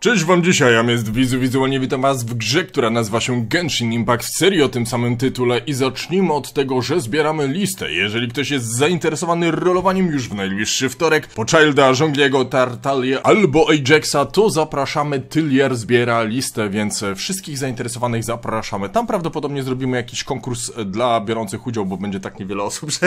Cześć wam dzisiaj, ja jest Wizu, wizualnie witam was w grze, która nazywa się Genshin Impact w serii o tym samym tytule i zacznijmy od tego, że zbieramy listę. Jeżeli ktoś jest zainteresowany rolowaniem już w najbliższy wtorek, po Childa, Żongliego, Tartalie, albo Ajaxa, to zapraszamy, Tylier zbiera listę, więc wszystkich zainteresowanych zapraszamy. Tam prawdopodobnie zrobimy jakiś konkurs dla biorących udział, bo będzie tak niewiele osób, że,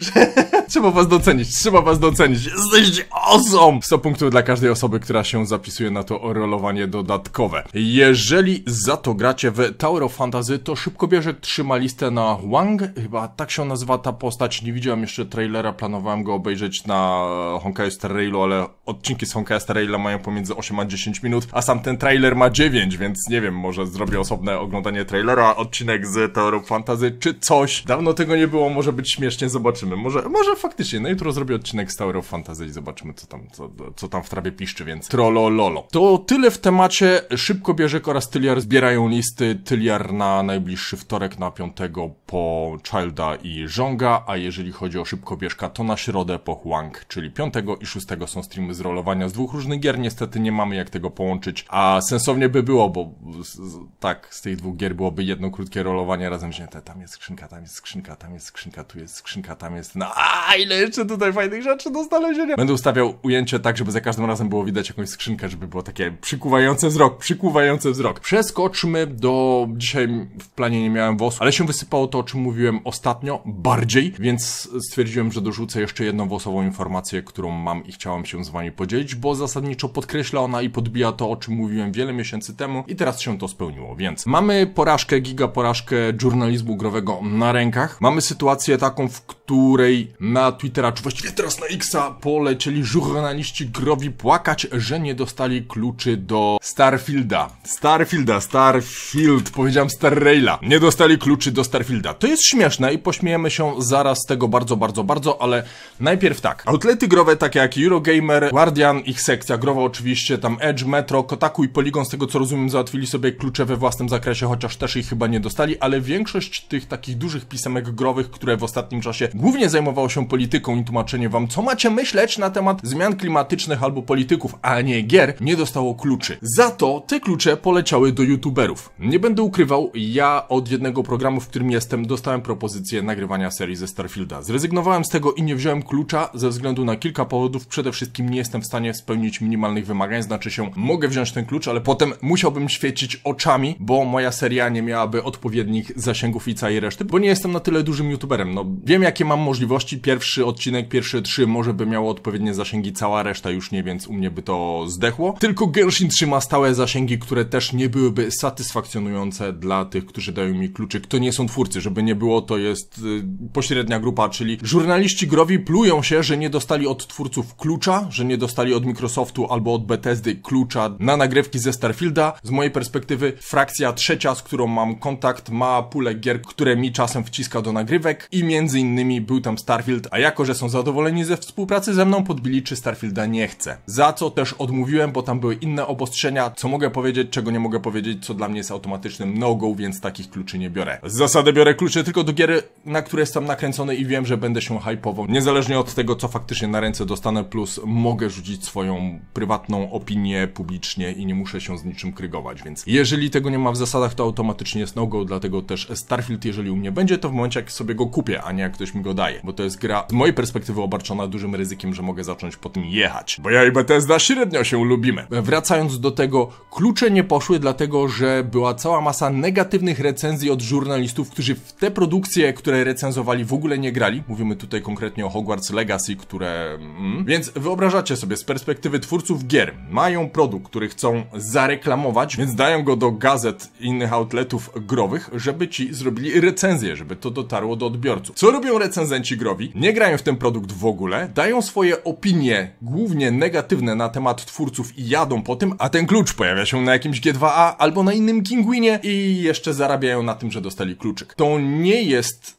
że trzeba was docenić, trzeba was docenić. Jesteście awesome! 100 punktów dla każdej osoby, która się zapisuje na to rolowanie dodatkowe. Jeżeli za to gracie w Tower of Fantasy, to szybko bierze trzyma listę na Wang, chyba tak się nazywa ta postać, nie widziałem jeszcze trailera, planowałem go obejrzeć na Honkai Star Railu, ale odcinki z Honkai Star Raila mają pomiędzy 8 a 10 minut, a sam ten trailer ma 9, więc nie wiem, może zrobię osobne oglądanie trailera, odcinek z Tower of Fantasy czy coś. Dawno tego nie było, może być śmiesznie, zobaczymy. Może, może faktycznie, no jutro zrobię odcinek z Tower of Fantasy i zobaczymy, co tam, co, co tam w trawie piszczy, więc trolololo. To tyle w temacie. Szybko Bierzek oraz Tyliar zbierają listy. Tyliar na najbliższy wtorek na piątego po Childa i Żonga, a jeżeli chodzi o Szybko bieżka to na środę po Huang, czyli piątego i szóstego są streamy z rolowania z dwóch różnych gier. Niestety nie mamy jak tego połączyć, a sensownie by było, bo z, z, tak, z tych dwóch gier byłoby jedno krótkie rolowanie razem wzięte. Tam jest skrzynka, tam jest skrzynka, tam jest skrzynka, tu jest skrzynka, tam jest... No, a ile jeszcze tutaj fajnych rzeczy do znalezienia! Będę ustawiał ujęcie tak, żeby za każdym razem było widać jakąś skrzynkę, żeby było takie Okej, przykuwający wzrok, przykuwający wzrok. Przeskoczmy do... Dzisiaj w planie nie miałem włosów, ale się wysypało to, o czym mówiłem ostatnio, bardziej, więc stwierdziłem, że dorzucę jeszcze jedną włosową informację, którą mam i chciałem się z wami podzielić, bo zasadniczo podkreśla ona i podbija to, o czym mówiłem wiele miesięcy temu i teraz się to spełniło, więc mamy porażkę, giga porażkę żurnalizmu growego na rękach. Mamy sytuację taką, w której na Twittera, czy właściwie teraz na Xa polecieli żurnaliści growi płakać, że nie dostali klucz czy do Starfielda. Starfielda, Starfield, powiedziałem Starraila. Nie dostali kluczy do Starfielda. To jest śmieszne i pośmiejemy się zaraz z tego bardzo, bardzo, bardzo, ale najpierw tak. Outlety growe takie jak Eurogamer, Guardian, ich sekcja growa oczywiście, tam Edge, Metro, Kotaku i Polygon, z tego co rozumiem załatwili sobie klucze we własnym zakresie, chociaż też ich chyba nie dostali, ale większość tych takich dużych pisemek growych, które w ostatnim czasie głównie zajmowało się polityką i tłumaczenie wam, co macie myśleć na temat zmian klimatycznych albo polityków, a nie gier, nie dostało brakowało kluczy. Za to te klucze poleciały do youtuberów. Nie będę ukrywał, ja od jednego programu, w którym jestem, dostałem propozycję nagrywania serii ze Starfielda. Zrezygnowałem z tego i nie wziąłem klucza ze względu na kilka powodów. Przede wszystkim nie jestem w stanie spełnić minimalnych wymagań, znaczy się mogę wziąć ten klucz, ale potem musiałbym świecić oczami, bo moja seria nie miałaby odpowiednich zasięgów i całej reszty, bo nie jestem na tyle dużym youtuberem. No wiem jakie mam możliwości, pierwszy odcinek, pierwsze trzy może by miało odpowiednie zasięgi, cała reszta już nie, więc u mnie by to zdechło. Tylko Piersin trzyma stałe zasięgi, które też nie byłyby satysfakcjonujące dla tych, którzy dają mi kluczyk. To nie są twórcy, żeby nie było, to jest y, pośrednia grupa, czyli żurnaliści growi plują się, że nie dostali od twórców klucza, że nie dostali od Microsoftu albo od Bethesdy klucza na nagrywki ze Starfielda. Z mojej perspektywy frakcja trzecia, z którą mam kontakt, ma pulę gier, które mi czasem wciska do nagrywek i między innymi był tam Starfield, a jako, że są zadowoleni ze współpracy ze mną, podbili, czy Starfielda nie chce. Za co też odmówiłem, bo tam były inne inne obostrzenia, co mogę powiedzieć, czego nie mogę powiedzieć, co dla mnie jest automatycznym no-go, więc takich kluczy nie biorę. Z zasady biorę klucze tylko do gier, na które jestem nakręcony i wiem, że będę się hypował, niezależnie od tego, co faktycznie na ręce dostanę, plus mogę rzucić swoją prywatną opinię publicznie i nie muszę się z niczym krygować, więc jeżeli tego nie ma w zasadach, to automatycznie jest no-go, dlatego też Starfield, jeżeli u mnie będzie, to w momencie, jak sobie go kupię, a nie jak ktoś mi go daje, bo to jest gra z mojej perspektywy obarczona dużym ryzykiem, że mogę zacząć po tym jechać, bo ja i Bethesda średnio się lubimy. W wracając do tego, klucze nie poszły, dlatego że była cała masa negatywnych recenzji od żurnalistów, którzy w te produkcje, które recenzowali, w ogóle nie grali. Mówimy tutaj konkretnie o Hogwarts Legacy, które. Mm. Więc wyobrażacie sobie z perspektywy twórców gier, mają produkt, który chcą zareklamować, więc dają go do gazet i innych outletów growych, żeby ci zrobili recenzję, żeby to dotarło do odbiorców. Co robią recenzenci growi? Nie grają w ten produkt w ogóle, dają swoje opinie, głównie negatywne na temat twórców i jadą po tym, a ten klucz pojawia się na jakimś G2A albo na innym Kinguinie i jeszcze zarabiają na tym, że dostali kluczyk. To nie jest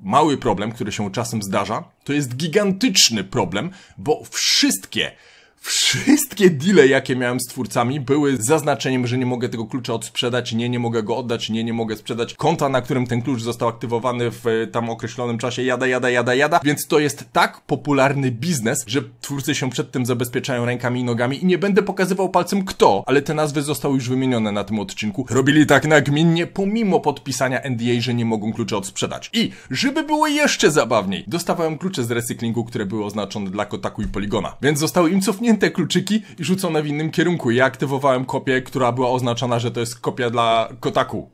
mały problem, który się czasem zdarza, to jest gigantyczny problem, bo wszystkie Wszystkie deale, jakie miałem z twórcami, były z zaznaczeniem, że nie mogę tego klucza odsprzedać, nie, nie mogę go oddać, nie, nie mogę sprzedać konta, na którym ten klucz został aktywowany w e, tam określonym czasie, jada, jada, jada, jada. Więc to jest tak popularny biznes, że twórcy się przed tym zabezpieczają rękami i nogami i nie będę pokazywał palcem kto, ale te nazwy zostały już wymienione na tym odcinku. Robili tak nagminnie, pomimo podpisania NDA, że nie mogą klucza odsprzedać. I, żeby było jeszcze zabawniej, dostawałem klucze z recyklingu, które były oznaczone dla Kotaku i Poligona, więc zostały im cofnięte zamknięte kluczyki i rzucone w innym kierunku. Ja aktywowałem kopię, która była oznaczona, że to jest kopia dla Kotaku.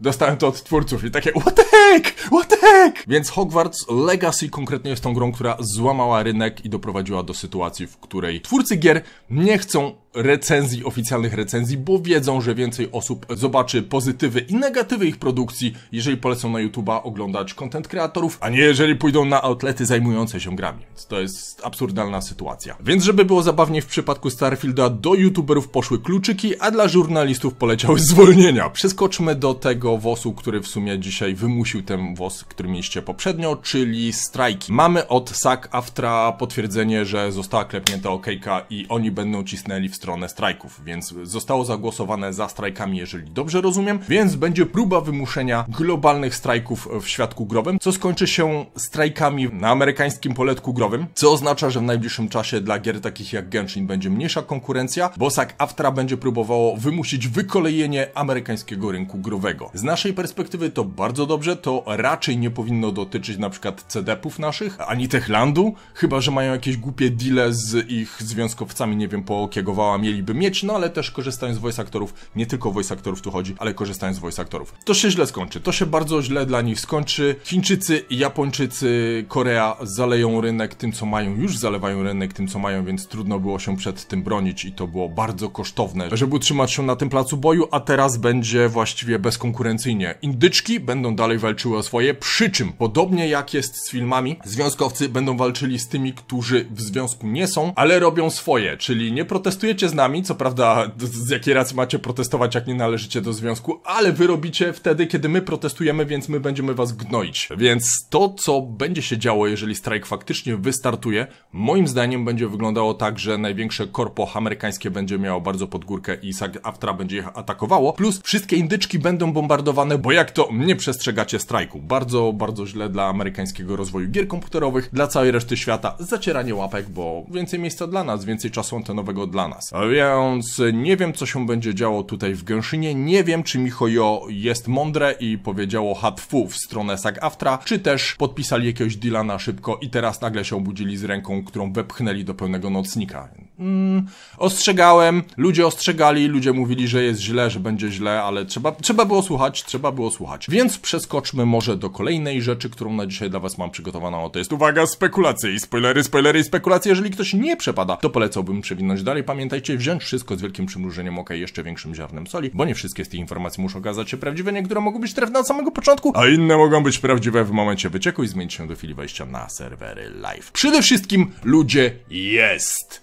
Dostałem to od twórców i takie what the heck, what the heck? Więc Hogwarts Legacy konkretnie jest tą grą, która złamała rynek i doprowadziła do sytuacji, w której twórcy gier nie chcą recenzji, oficjalnych recenzji, bo wiedzą, że więcej osób zobaczy pozytywy i negatywy ich produkcji, jeżeli polecą na YouTube'a oglądać content kreatorów, a nie jeżeli pójdą na outlety zajmujące się grami. to jest absurdalna sytuacja. Więc żeby było zabawnie w przypadku Starfielda, do YouTuberów poszły kluczyki, a dla żurnalistów poleciały zwolnienia. Przeskoczmy do tego wosu, który w sumie dzisiaj wymusił ten wos, który mieliście poprzednio, czyli strajki. Mamy od Sac aftra potwierdzenie, że została klepnięta okejka i oni będą cisnęli w stronę strajków, więc zostało zagłosowane za strajkami, jeżeli dobrze rozumiem, więc będzie próba wymuszenia globalnych strajków w światku growym, co skończy się strajkami na amerykańskim poletku growym, co oznacza, że w najbliższym czasie dla gier takich jak Genshin będzie mniejsza konkurencja, bo SAG Aftra będzie próbowało wymusić wykolejenie amerykańskiego rynku growego. Z naszej perspektywy to bardzo dobrze, to raczej nie powinno dotyczyć na przykład cd ów naszych, ani Techlandu, chyba że mają jakieś głupie deale z ich związkowcami, nie wiem, po kiegowała ciała mieliby mieć, no ale też korzystając z voice aktorów, nie tylko voice aktorów tu chodzi, ale korzystając z voice aktorów. To się źle skończy, to się bardzo źle dla nich skończy. Chińczycy, Japończycy, Korea zaleją rynek tym, co mają, już zalewają rynek tym, co mają, więc trudno było się przed tym bronić i to było bardzo kosztowne, żeby utrzymać się na tym placu boju, a teraz będzie właściwie bezkonkurencyjnie. Indyczki będą dalej walczyły o swoje, przy czym, podobnie jak jest z filmami, związkowcy będą walczyli z tymi, którzy w związku nie są, ale robią swoje, czyli nie protestujecie z nami, co prawda z jakiej racji macie protestować, jak nie należycie do związku, ale wy robicie wtedy, kiedy my protestujemy, więc my będziemy was gnoić. Więc to, co będzie się działo, jeżeli strajk faktycznie wystartuje, moim zdaniem będzie wyglądało tak, że największe korpo amerykańskie będzie miało bardzo pod górkę i SAG AFTRA będzie ich atakowało, plus wszystkie indyczki będą bombardowane, bo jak to nie przestrzegacie strajku. Bardzo, bardzo źle dla amerykańskiego rozwoju gier komputerowych, dla całej reszty świata, zacieranie łapek, bo więcej miejsca dla nas, więcej czasu antenowego dla nas. Więc nie wiem, co się będzie działo tutaj w Gęszynie. Nie wiem, czy Michojo jest mądre i powiedziało hatfu w stronę sag czy też podpisali jakiegoś deala na szybko i teraz nagle się obudzili z ręką, którą wepchnęli do pełnego nocnika. Mm, ostrzegałem, ludzie ostrzegali, ludzie mówili, że jest źle, że będzie źle, ale trzeba, trzeba było słuchać, trzeba było słuchać. Więc przeskoczmy może do kolejnej rzeczy, którą na dzisiaj dla was mam przygotowaną. To jest uwaga, spekulacje i spoilery, spoilery i spekulacje. Jeżeli ktoś nie przepada, to polecałbym przewinąć dalej. Pamiętaj pamiętajcie wziąć wszystko z wielkim przymrużeniem oka i jeszcze większym ziarnem soli, bo nie wszystkie z tych informacji muszą okazać się prawdziwe, niektóre mogą być trefne od samego początku, a inne mogą być prawdziwe w momencie wycieku i zmienić się do chwili wejścia na serwery live. Przede wszystkim ludzie jest!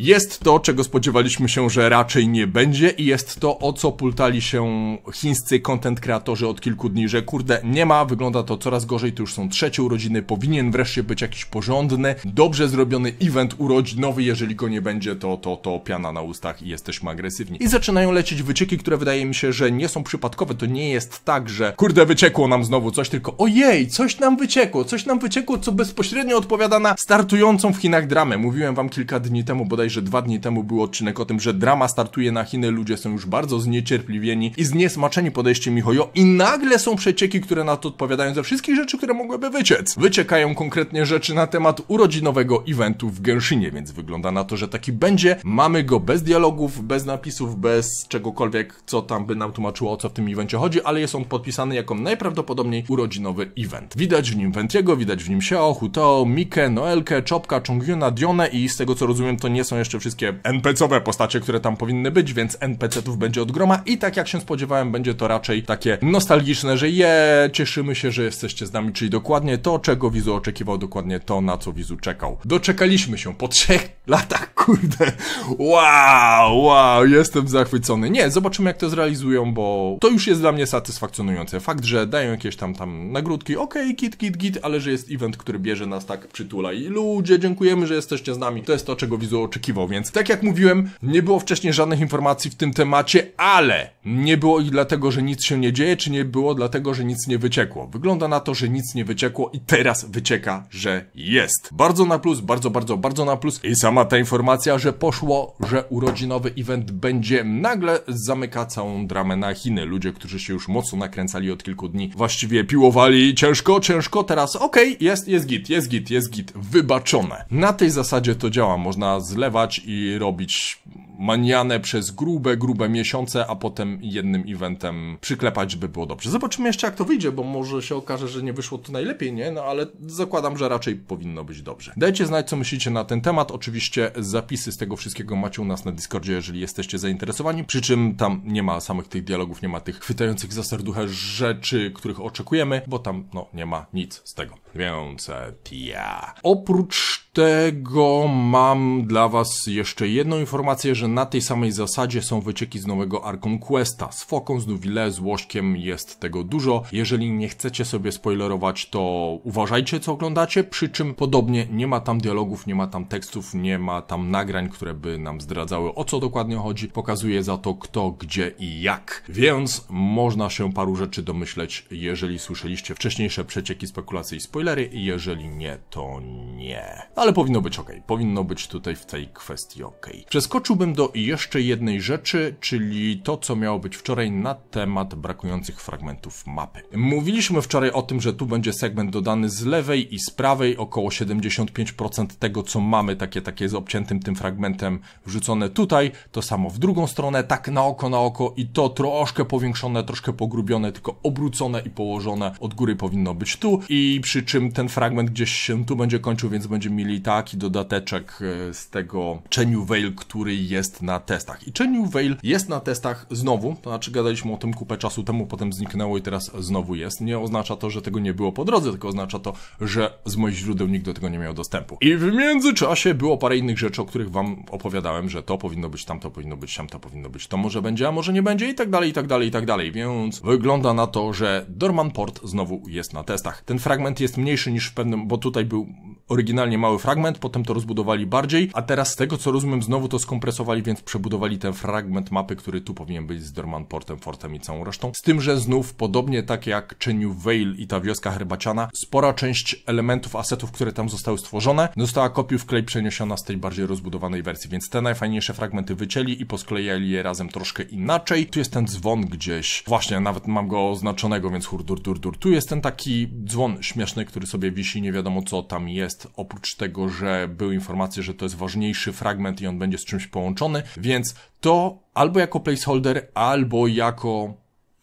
Jest to, czego spodziewaliśmy się, że raczej nie będzie i jest to, o co pultali się chińscy content kreatorzy od kilku dni, że kurde, nie ma, wygląda to coraz gorzej, to już są trzecie urodziny, powinien wreszcie być jakiś porządny, dobrze zrobiony event urodzinowy, jeżeli go nie będzie, to, to, to piana na ustach i jesteśmy agresywni. I zaczynają lecieć wycieki, które wydaje mi się, że nie są przypadkowe, to nie jest tak, że kurde, wyciekło nam znowu coś, tylko ojej, coś nam wyciekło, coś nam wyciekło, co bezpośrednio odpowiada na startującą w Chinach dramę. Mówiłem wam kilka dni temu bodaj bodajże dwa dni temu był odcinek o tym, że drama startuje na Chiny, ludzie są już bardzo zniecierpliwieni i zniesmaczeni podejściem Mihojo i nagle są przecieki, które na to odpowiadają ze wszystkich rzeczy, które mogłyby wyciec. Wyciekają konkretnie rzeczy na temat urodzinowego eventu w Genshinie, więc wygląda na to, że taki będzie. Mamy go bez dialogów, bez napisów, bez czegokolwiek, co tam by nam tłumaczyło, o co w tym evencie chodzi, ale jest on podpisany jako najprawdopodobniej urodzinowy event. Widać w nim Wentiego, widać w nim Xiao, Hutao, Mikę, Noelkę, Czopka, Chongyuna, Dionę i z tego co rozumiem to nie są jeszcze wszystkie NPC-owe postacie, które tam powinny być, więc NPC-ów będzie od groma i tak jak się spodziewałem, będzie to raczej takie nostalgiczne, że je, cieszymy się, że jesteście z nami, czyli dokładnie to, czego Wizu oczekiwał, dokładnie to, na co Wizu czekał. Doczekaliśmy się po trzech latach, kurde, wow, wow, jestem zachwycony. Nie, zobaczymy jak to zrealizują, bo to już jest dla mnie satysfakcjonujące. Fakt, że dają jakieś tam tam nagródki, okej, okay, kit, kit, git, ale że jest event, który bierze nas tak, przytula i ludzie, dziękujemy, że jesteście z nami. To jest to, czego Wizu oczekiwał oczekiwał, więc tak jak mówiłem, nie było wcześniej żadnych informacji w tym temacie, ale nie było ich dlatego, że nic się nie dzieje, czy nie było dlatego, że nic nie wyciekło. Wygląda na to, że nic nie wyciekło i teraz wycieka, że jest. Bardzo na plus, bardzo, bardzo, bardzo na plus i sama ta informacja, że poszło, że urodzinowy event będzie nagle zamyka całą dramę na Chiny. Ludzie, którzy się już mocno nakręcali od kilku dni, właściwie piłowali ciężko, ciężko, teraz okej, okay, jest, jest git, jest git, jest git, wybaczone. Na tej zasadzie to działa, można zlepić i robić manianę przez grube, grube miesiące, a potem jednym eventem przyklepać, żeby było dobrze. Zobaczymy jeszcze, jak to wyjdzie, bo może się okaże, że nie wyszło to najlepiej, nie? No ale zakładam, że raczej powinno być dobrze. Dajcie znać, co myślicie na ten temat. Oczywiście zapisy z tego wszystkiego macie u nas na Discordzie, jeżeli jesteście zainteresowani, przy czym tam nie ma samych tych dialogów, nie ma tych chwytających za serducha rzeczy, których oczekujemy, bo tam, no, nie ma nic z tego. Więc e, ja. Oprócz tego mam dla Was jeszcze jedną informację, że na tej samej zasadzie są wycieki z nowego Arkham Questa. Z foką, z Duwile, z Łośkiem jest tego dużo. Jeżeli nie chcecie sobie spoilerować, to uważajcie co oglądacie, przy czym podobnie nie ma tam dialogów, nie ma tam tekstów, nie ma tam nagrań, które by nam zdradzały o co dokładnie chodzi. Pokazuje za to kto, gdzie i jak. Więc można się paru rzeczy domyśleć, jeżeli słyszeliście wcześniejsze przecieki, spekulacje i spoilery. Jeżeli nie, to nie. Ale ale powinno być ok. Powinno być tutaj w tej kwestii ok. Przeskoczyłbym do jeszcze jednej rzeczy, czyli to, co miało być wczoraj na temat brakujących fragmentów mapy. Mówiliśmy wczoraj o tym, że tu będzie segment dodany z lewej i z prawej, około 75% tego, co mamy, takie, takie z obciętym tym fragmentem wrzucone tutaj, to samo w drugą stronę, tak na oko, na oko i to troszkę powiększone, troszkę pogrubione, tylko obrócone i położone od góry powinno być tu i przy czym ten fragment gdzieś się tu będzie kończył, więc będziemy mieli zrobili taki dodateczek e, z tego Cheniu Veil, który jest na testach. I Cheniu Veil jest na testach znowu, to znaczy gadaliśmy o tym kupę czasu temu, potem zniknęło i teraz znowu jest. Nie oznacza to, że tego nie było po drodze, tylko oznacza to, że z moich źródeł nikt do tego nie miał dostępu. I w międzyczasie było parę innych rzeczy, o których wam opowiadałem, że to powinno być, tamto powinno być, tamto powinno być, to może będzie, a może nie będzie i tak dalej, i tak dalej, i tak dalej. Więc wygląda na to, że Dorman Port znowu jest na testach. Ten fragment jest mniejszy niż w pewnym, bo tutaj był oryginalnie mały fragment, potem to rozbudowali bardziej, a teraz z tego co rozumiem znowu to skompresowali, więc przebudowali ten fragment mapy, który tu powinien być z Dormanportem, Fortem i całą resztą. Z tym, że znów podobnie tak jak czynił Vale i ta wioska herbaciana, spora część elementów, asetów, które tam zostały stworzone, została kopiów klej przeniesiona z tej bardziej rozbudowanej wersji, więc te najfajniejsze fragmenty wycięli i posklejali je razem troszkę inaczej. Tu jest ten dzwon gdzieś, właśnie nawet mam go oznaczonego, więc hurdur, dur, dur. Tu jest ten taki dzwon śmieszny, który sobie wisi, nie wiadomo co tam jest, jest, oprócz tego, że były informacje, że to jest ważniejszy fragment i on będzie z czymś połączony, więc to albo jako placeholder, albo jako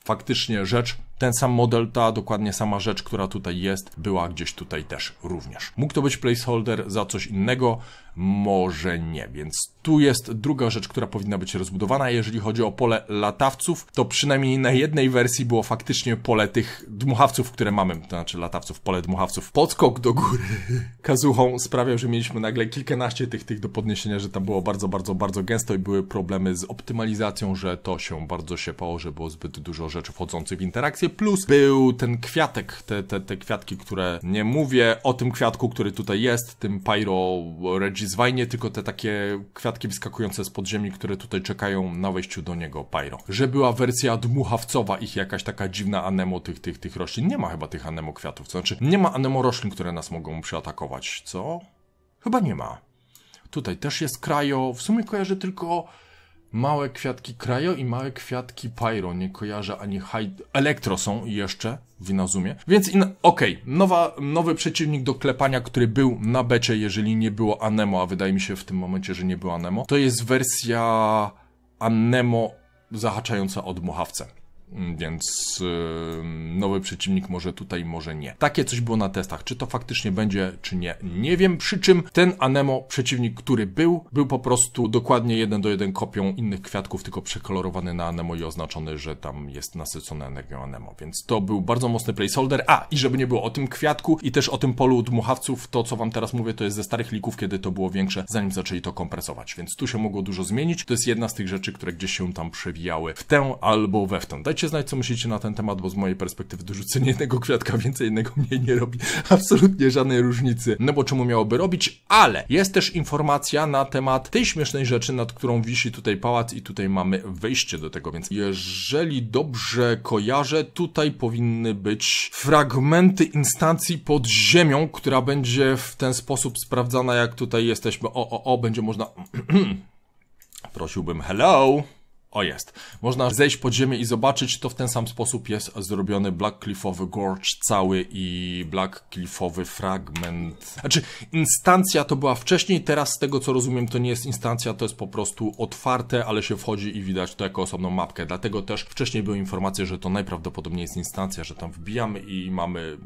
faktycznie rzecz, ten sam model, ta dokładnie sama rzecz, która tutaj jest, była gdzieś tutaj też również. Mógł to być placeholder za coś innego, może nie. Więc tu jest druga rzecz, która powinna być rozbudowana. Jeżeli chodzi o pole latawców, to przynajmniej na jednej wersji było faktycznie pole tych dmuchawców, które mamy, to znaczy latawców, pole dmuchawców. Podskok do góry kazuchą sprawiał, że mieliśmy nagle kilkanaście tych, tych do podniesienia, że tam było bardzo, bardzo, bardzo gęsto i były problemy z optymalizacją, że to się bardzo się pało, że było zbyt dużo rzeczy wchodzących w interakcję, plus był ten kwiatek, te, te, te kwiatki, które nie mówię o tym kwiatku, który tutaj jest, tym Pyro Regis z tylko te takie kwiatki wyskakujące z podziemi, które tutaj czekają na wejściu do niego Pyro. Że była wersja dmuchawcowa ich jakaś taka dziwna anemo tych, tych, tych roślin. Nie ma chyba tych anemo kwiatów, to znaczy nie ma anemo roślin, które nas mogą przyatakować, co? Chyba nie ma. Tutaj też jest krajo, w sumie kojarzę tylko Małe kwiatki Krajo i małe kwiatki Pyro. Nie kojarzę ani haj... Elektro są jeszcze w Inazumie. Więc in... okej, okay. Nowa, nowy przeciwnik do klepania, który był na becie, jeżeli nie było Anemo, a wydaje mi się w tym momencie, że nie było Anemo. To jest wersja Anemo zahaczająca od Mochawce. Więc nowy przeciwnik może tutaj, może nie. Takie coś było na testach. Czy to faktycznie będzie, czy nie, nie wiem. Przy czym ten Anemo, przeciwnik, który był, był po prostu dokładnie jeden do jeden kopią innych kwiatków, tylko przekolorowany na Anemo i oznaczony, że tam jest nasycony energią Anemo. Więc to był bardzo mocny placeholder. A, i żeby nie było o tym kwiatku i też o tym polu dmuchawców, to co wam teraz mówię, to jest ze starych lików, kiedy to było większe, zanim zaczęli to kompresować. Więc tu się mogło dużo zmienić. To jest jedna z tych rzeczy, które gdzieś się tam przewijały w tę albo we w tę. Dajcie znać, co myślicie na ten temat, bo z mojej perspektywy dorzucenie jednego kwiatka więcej, jednego mniej nie robi absolutnie żadnej różnicy, no bo czemu miałoby robić, ale jest też informacja na temat tej śmiesznej rzeczy, nad którą wisi tutaj pałac i tutaj mamy wejście do tego, więc jeżeli dobrze kojarzę, tutaj powinny być fragmenty instancji pod ziemią, która będzie w ten sposób sprawdzana, jak tutaj jesteśmy, o, o, o, będzie można prosiłbym hello. O jest. Można zejść pod ziemię i zobaczyć, to w ten sam sposób jest zrobiony Black Cliffowy Gorge cały i Black Cliffowy fragment. Znaczy, instancja to była wcześniej, teraz z tego co rozumiem to nie jest instancja, to jest po prostu otwarte, ale się wchodzi i widać to jako osobną mapkę. Dlatego też wcześniej były informacje, że to najprawdopodobniej jest instancja, że tam wbijamy i mamy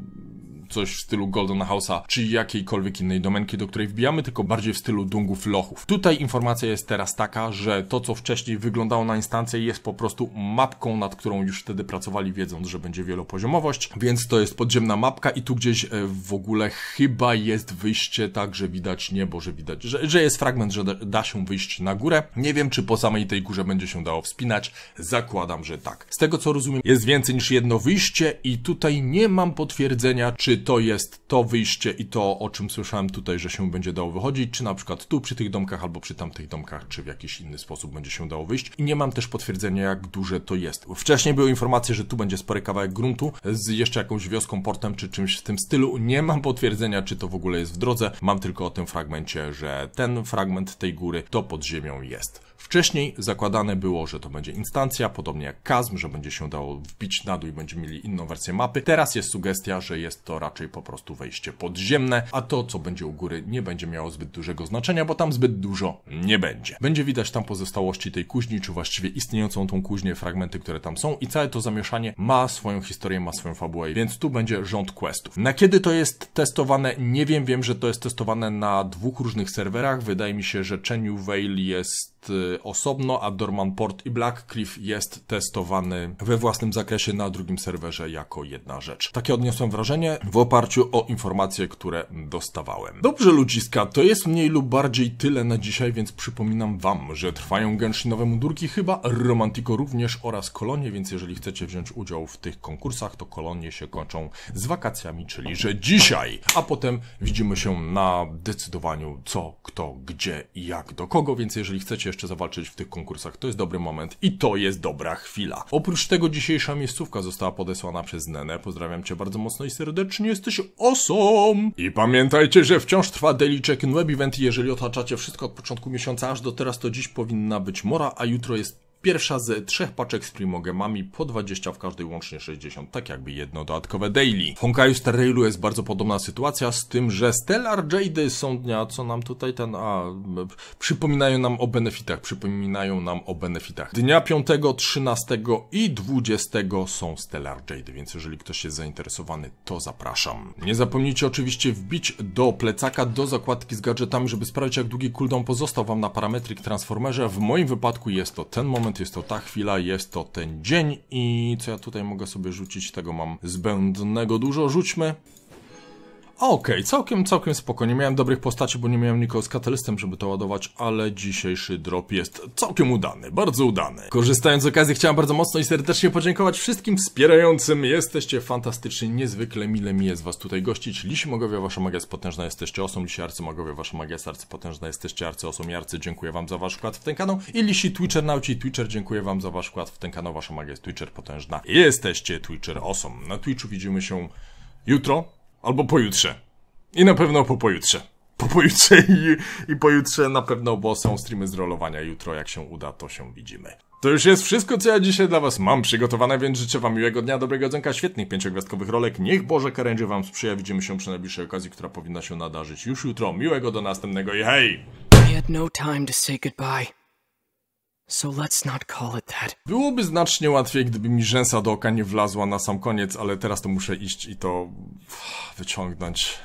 coś w stylu Golden House'a, czy jakiejkolwiek innej domenki, do której wbijamy, tylko bardziej w stylu dungów lochów. Tutaj informacja jest teraz taka, że to, co wcześniej wyglądało na instancję, jest po prostu mapką, nad którą już wtedy pracowali, wiedząc, że będzie wielopoziomowość, więc to jest podziemna mapka i tu gdzieś e, w ogóle chyba jest wyjście tak, że widać niebo, że widać, że, że jest fragment, że da się wyjść na górę. Nie wiem, czy po samej tej górze będzie się dało wspinać. Zakładam, że tak. Z tego, co rozumiem, jest więcej niż jedno wyjście i tutaj nie mam potwierdzenia, czy to jest to wyjście i to, o czym słyszałem tutaj, że się będzie dało wychodzić, czy na przykład tu przy tych domkach, albo przy tamtych domkach, czy w jakiś inny sposób będzie się dało wyjść. I nie mam też potwierdzenia, jak duże to jest. Wcześniej były informacje, że tu będzie spory kawałek gruntu z jeszcze jakąś wioską, portem, czy czymś w tym stylu. Nie mam potwierdzenia, czy to w ogóle jest w drodze. Mam tylko o tym fragmencie, że ten fragment tej góry to pod ziemią jest. Wcześniej zakładane było, że to będzie instancja, podobnie jak Kazm, że będzie się dało wbić na dół i będziemy mieli inną wersję mapy. Teraz jest sugestia, że jest to raczej raczej po prostu wejście podziemne, a to, co będzie u góry, nie będzie miało zbyt dużego znaczenia, bo tam zbyt dużo nie będzie. Będzie widać tam pozostałości tej kuźni, czy właściwie istniejącą tą kuźnię, fragmenty, które tam są i całe to zamieszanie ma swoją historię, ma swoją fabułę, więc tu będzie rząd questów. Na kiedy to jest testowane? Nie wiem, wiem, że to jest testowane na dwóch różnych serwerach. Wydaje mi się, że Cheniu Vale jest jest y, osobno, a Port i Blackcliff jest testowany we własnym zakresie na drugim serwerze jako jedna rzecz. Takie odniosłem wrażenie w oparciu o informacje, które dostawałem. Dobrze ludziska, to jest mniej lub bardziej tyle na dzisiaj, więc przypominam wam, że trwają gęszczynowe mundurki chyba, Romantico również oraz Kolonie, więc jeżeli chcecie wziąć udział w tych konkursach, to Kolonie się kończą z wakacjami, czyli że dzisiaj, a potem widzimy się na decydowaniu co, kto, gdzie i jak, do kogo, więc jeżeli chcecie jeszcze zawalczyć w tych konkursach. To jest dobry moment i to jest dobra chwila. Oprócz tego dzisiejsza miejscówka została podesłana przez Nenę. Pozdrawiam cię bardzo mocno i serdecznie, jesteś osom! I pamiętajcie, że wciąż trwa Daily Check-in Web Event jeżeli otaczacie wszystko od początku miesiąca aż do teraz, to dziś powinna być mora, a jutro jest Pierwsza z trzech paczek z primogemami, po 20 w każdej łącznie 60, tak jakby jedno dodatkowe daily. W Honkaiu Star Railu jest bardzo podobna sytuacja, z tym, że Stellar Jade są dnia, co nam tutaj ten, a, przypominają nam o benefitach, przypominają nam o benefitach. Dnia 5, 13 i 20 są Stellar Jade, więc jeżeli ktoś jest zainteresowany, to zapraszam. Nie zapomnijcie oczywiście wbić do plecaka, do zakładki z gadżetami, żeby sprawdzić jak długi cooldown pozostał Wam na parametryk transformerze. W moim wypadku jest to ten moment, jest to ta chwila, jest to ten dzień i co ja tutaj mogę sobie rzucić, tego mam zbędnego dużo, rzućmy. Okej, okay, całkiem, całkiem spoko. Nie miałem dobrych postaci, bo nie miałem nikogo z katalystem, żeby to ładować, ale dzisiejszy drop jest całkiem udany, bardzo udany. Korzystając z okazji, chciałem bardzo mocno i serdecznie podziękować wszystkim wspierającym. Jesteście fantastyczni, niezwykle mile mi jest was tutaj gościć. Lisi Magowie, wasza magia jest potężna, jesteście osą. Lisi Magowie, wasza magia jest potężna, jesteście arcyosą i arcy. Dziękuję wam za wasz wkład w ten kanał. I Lisi Twitcher Nauci Twitcher, dziękuję wam za wasz wkład w ten kanał. Wasza magia jest Twitcher potężna. Jesteście Twitcher osą. Na Twitchu widzimy się jutro. Albo pojutrze. I na pewno po pojutrze. Po pojutrze i, i pojutrze na pewno, bo są streamy z rolowania. Jutro jak się uda, to się widzimy. To już jest wszystko, co ja dzisiaj dla was mam przygotowane, więc życzę wam miłego dnia, dobrego dzonka, świetnych pięciogwiazdkowych rolek. Niech Boże Karędzie wam sprzyja. Widzimy się przy najbliższej okazji, która powinna się nadarzyć już jutro. Miłego do następnego i hej! No So let's not call it that. Byłoby znacznie łatwiej, gdyby mi rzęsa do oka nie wlazła na sam koniec, ale teraz to muszę iść i to ah, wyciągnąć.